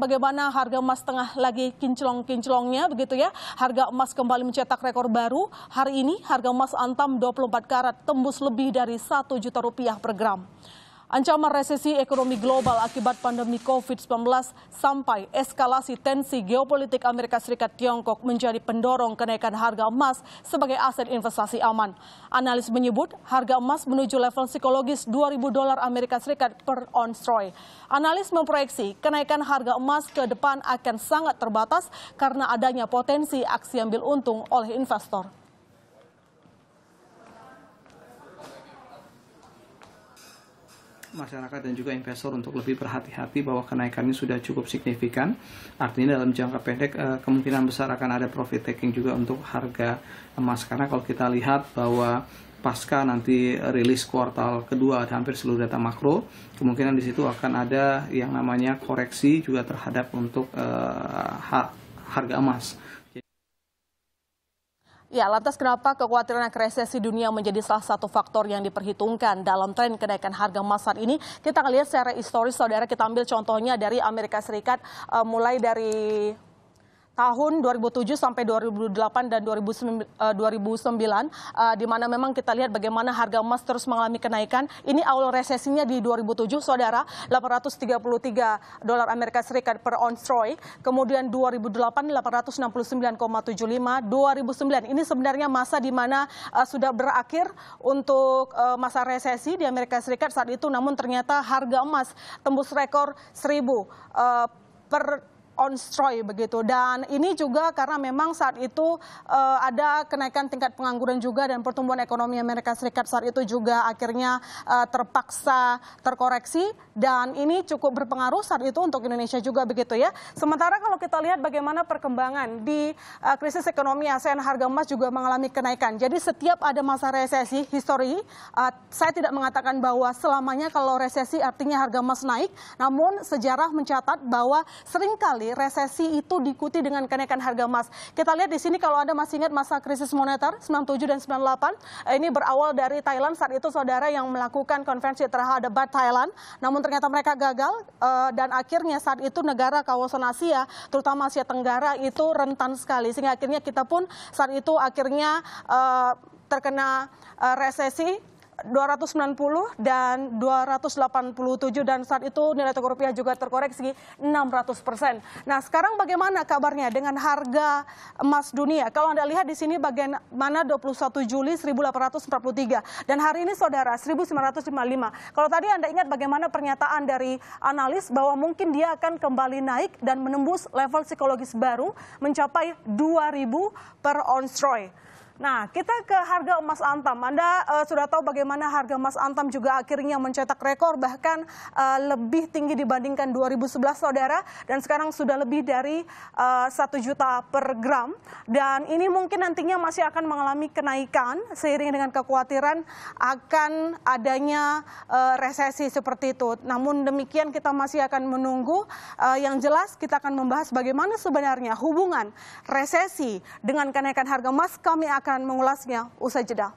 Bagaimana harga emas tengah lagi kinclong-kinclongnya begitu ya. Harga emas kembali mencetak rekor baru. Hari ini harga emas antam 24 karat tembus lebih dari 1 juta rupiah per gram. Ancaman resesi ekonomi global akibat pandemi COVID-19 sampai eskalasi tensi geopolitik Amerika Serikat Tiongkok menjadi pendorong kenaikan harga emas sebagai aset investasi aman. Analis menyebut harga emas menuju level psikologis 2000 dolar Amerika Serikat per ons troy. Analis memproyeksi kenaikan harga emas ke depan akan sangat terbatas karena adanya potensi aksi ambil untung oleh investor. masyarakat dan juga investor untuk lebih berhati-hati bahwa kenaikannya sudah cukup signifikan. Artinya dalam jangka pendek eh, kemungkinan besar akan ada profit taking juga untuk harga emas karena kalau kita lihat bahwa pasca nanti rilis kuartal kedua ada hampir seluruh data makro kemungkinan di situ akan ada yang namanya koreksi juga terhadap untuk eh, harga emas Ya, lantas kenapa kekhawatiran akan resesi dunia menjadi salah satu faktor yang diperhitungkan dalam tren kenaikan harga emas saat ini? Kita akan lihat secara historis, saudara, kita ambil contohnya dari Amerika Serikat, uh, mulai dari tahun 2007 sampai 2008 dan 2009, uh, 2009 di mana memang kita lihat bagaimana harga emas terus mengalami kenaikan. Ini awal resesinya di 2007, saudara, 833 dolar Amerika Serikat per ounce troy. Kemudian 2008 869,75, 2009 ini sebenarnya masa di mana uh, sudah berakhir untuk uh, masa resesi di Amerika Serikat saat itu. Namun ternyata harga emas tembus rekor 1000 uh, eh, per on stroy begitu. Dan ini juga karena memang saat itu uh, ada kenaikan tingkat pengangguran juga dan pertumbuhan ekonomi Amerika Serikat saat itu juga akhirnya uh, terpaksa terkoreksi dan ini cukup berpengaruh saat itu untuk Indonesia juga begitu ya. Sementara kalau kita lihat bagaimana perkembangan di uh, krisis ekonomi ASEAN harga emas juga mengalami kenaikan. Jadi setiap ada masa resesi histori uh, saya tidak mengatakan bahwa selamanya kalau resesi artinya harga emas naik, namun sejarah mencatat bahwa seringkali resesi itu diikuti dengan kenaikan harga emas. Kita lihat di sini kalau Anda masih ingat masa krisis moneter 97 dan 98, eh, ini berawal dari Thailand saat itu saudara yang melakukan konvensi terhadap Thailand, namun ternyata mereka gagal eh, dan akhirnya saat itu negara kawasan Asia, terutama Asia Tenggara itu rentan sekali sehingga akhirnya kita pun saat itu akhirnya eh, terkena resesi 290 dan 287 dan saat itu nilai tukar rupiah juga terkoreksi 600 persen. Nah sekarang bagaimana kabarnya dengan harga emas dunia? Kalau Anda lihat di sini bagaimana 21 Juli 1843 dan hari ini saudara 1955. Kalau tadi Anda ingat bagaimana pernyataan dari analis bahwa mungkin dia akan kembali naik dan menembus level psikologis baru mencapai 2000 per ons troy. Nah, kita ke harga emas antam. Anda uh, sudah tahu bagaimana harga emas antam juga akhirnya mencetak rekor bahkan uh, lebih tinggi dibandingkan 2011, Saudara. Dan sekarang sudah lebih dari uh, eh, 1 juta per gram. Dan ini mungkin nantinya masih akan mengalami kenaikan seiring dengan kekhawatiran akan adanya uh, resesi seperti itu. Namun demikian kita masih akan menunggu uh, yang jelas kita akan membahas bagaimana sebenarnya hubungan resesi dengan kenaikan harga emas kami akan akan mengulasnya usai jeda.